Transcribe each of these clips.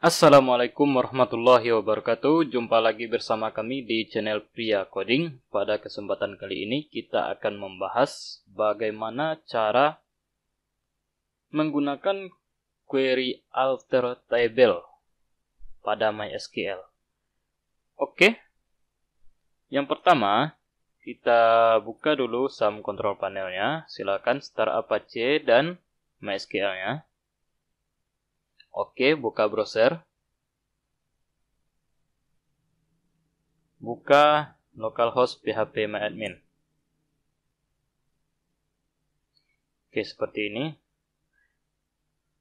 Assalamualaikum warahmatullahi wabarakatuh. Jumpa lagi bersama kami di channel Pria Coding. Pada kesempatan kali ini kita akan membahas bagaimana cara menggunakan query alter table pada MySQL. Oke. Yang pertama, kita buka dulu sum control panelnya. Silakan start Apache dan MySQL-nya. Oke, buka browser. Buka localhost php myadmin. Oke, seperti ini.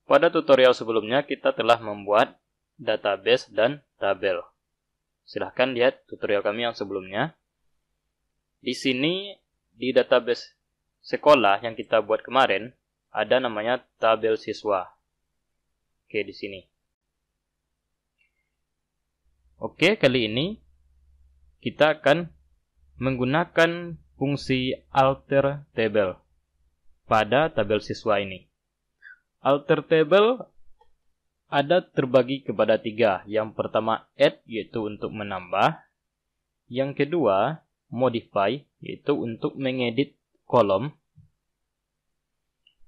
Pada tutorial sebelumnya kita telah membuat database dan tabel. Silahkan lihat tutorial kami yang sebelumnya. Di sini, di database sekolah yang kita buat kemarin, ada namanya tabel siswa. Oke, di sini. Oke, kali ini kita akan menggunakan fungsi alter table pada tabel siswa ini. Alter table ada terbagi kepada tiga. Yang pertama add yaitu untuk menambah. Yang kedua modify yaitu untuk mengedit kolom.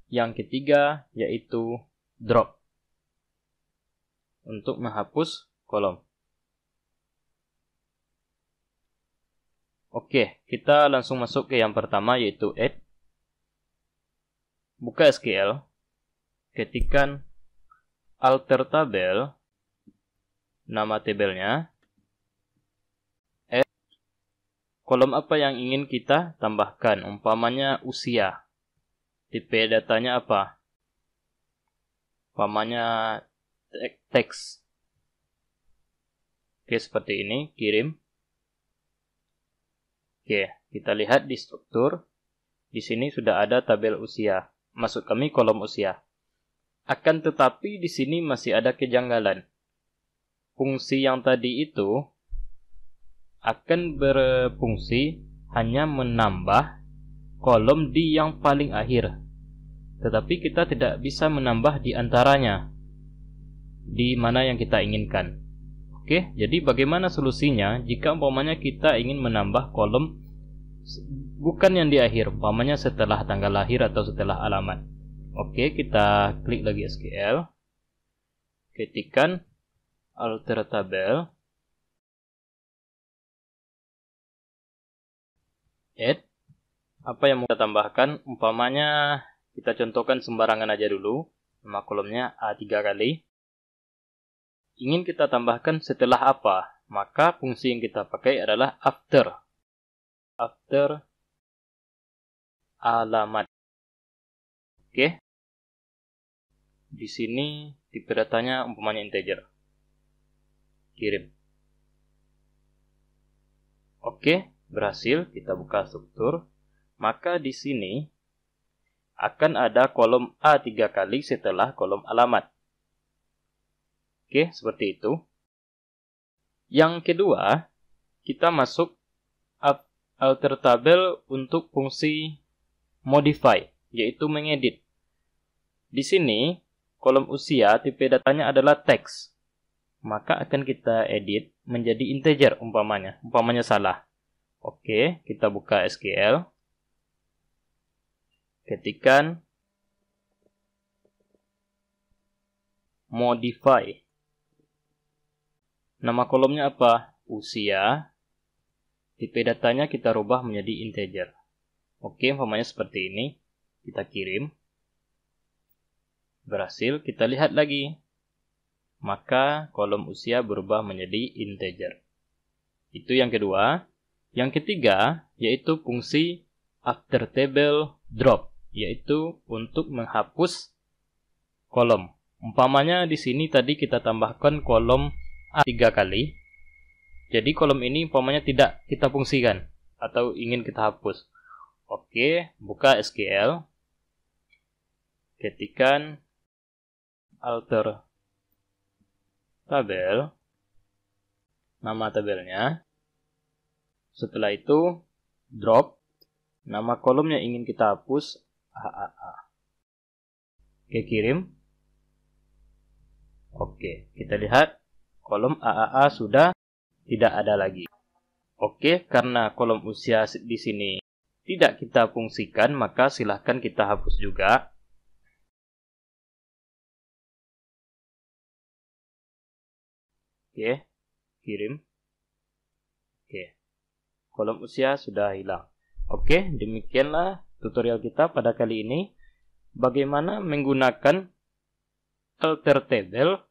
Yang ketiga yaitu drop untuk menghapus kolom. Oke, kita langsung masuk ke yang pertama yaitu add. Buka SQL. Ketikkan alter tabel nama tabelnya add kolom apa yang ingin kita tambahkan, umpamanya usia. Tipe datanya apa? Umpamanya teks. Oke, seperti ini, kirim. Oke, kita lihat di struktur. Di sini sudah ada tabel usia. masuk kami kolom usia. Akan tetapi di sini masih ada kejanggalan. Fungsi yang tadi itu akan berfungsi hanya menambah kolom di yang paling akhir. Tetapi kita tidak bisa menambah di antaranya di mana yang kita inginkan. Oke, jadi bagaimana solusinya jika umpamanya kita ingin menambah kolom bukan yang di akhir, umpamanya setelah tanggal lahir atau setelah alamat. Oke, kita klik lagi SQL. Ketikkan alter tabel add apa yang mau kita tambahkan umpamanya kita contohkan sembarangan aja dulu nama kolomnya A3 kali ingin kita tambahkan setelah apa, maka fungsi yang kita pakai adalah after. After alamat. Oke. Di sini tipe datanya umpamanya integer. Kirim. Oke, berhasil kita buka struktur. Maka di sini akan ada kolom A tiga kali setelah kolom alamat. Oke, seperti itu. Yang kedua, kita masuk alter tabel untuk fungsi modify, yaitu mengedit. Di sini, kolom usia tipe datanya adalah teks, Maka akan kita edit menjadi integer umpamanya, umpamanya salah. Oke, kita buka SQL. Ketikan modify Nama kolomnya apa? Usia. Tipe datanya kita rubah menjadi integer. Oke, informasinya seperti ini. Kita kirim. Berhasil, kita lihat lagi. Maka kolom usia berubah menjadi integer. Itu yang kedua. Yang ketiga, yaitu fungsi after table drop, yaitu untuk menghapus kolom. Umpamanya di sini tadi kita tambahkan kolom tiga kali. Jadi kolom ini umpamanya tidak kita fungsikan atau ingin kita hapus. Oke, buka SQL. Ketikan alter tabel nama tabelnya. Setelah itu drop nama kolomnya ingin kita hapus AAA. Oke, kirim. Oke, kita lihat kolom AAA sudah tidak ada lagi. Oke, karena kolom usia di sini tidak kita fungsikan, maka silahkan kita hapus juga. Oke, kirim. Oke, kolom usia sudah hilang. Oke, demikianlah tutorial kita pada kali ini. Bagaimana menggunakan alter table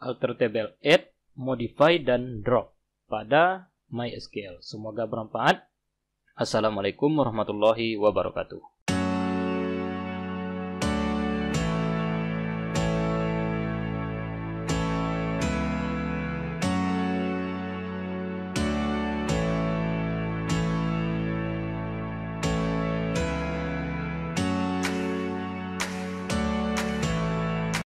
alter table add, modify, dan drop pada MySQL. Semoga bermanfaat. Assalamualaikum warahmatullahi wabarakatuh.